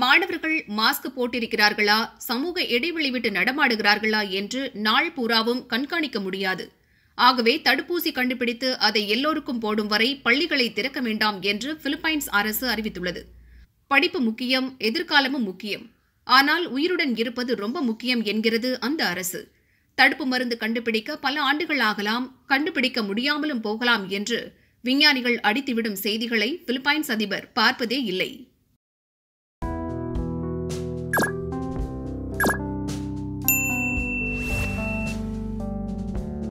மாணவர்கள் மாஸ்க் போட்டிருக்கிறார்களா சமூக இடைவெளி விட்டு நடமாடுகிறார்களா என்று நாள் பூராவும் கண்காணிக்க முடியாது ஆகவே தடுப்பூசி கண்டுபிடித்து அதை எல்லோருக்கும் போடும் வரை பள்ளிகளை திறக்க வேண்டாம் என்று பிலிப்பைன்ஸ் அரசு அறிவித்துள்ளது படிப்பு முக்கியம் எதிர்காலமும் முக்கியம் ஆனால் உயிருடன் இருப்பது ரொம்ப முக்கியம் என்கிறது அந்த அரசு தடுப்பு மருந்து கண்டுபிடிக்க பல ஆண்டுகளாகலாம் கண்டுபிடிக்க முடியாமலும் போகலாம் என்று விஞ்ஞானிகள் அடித்துவிடும் செய்திகளை பிலிப்பைன்ஸ் அதிபர் பார்ப்பதே இல்லை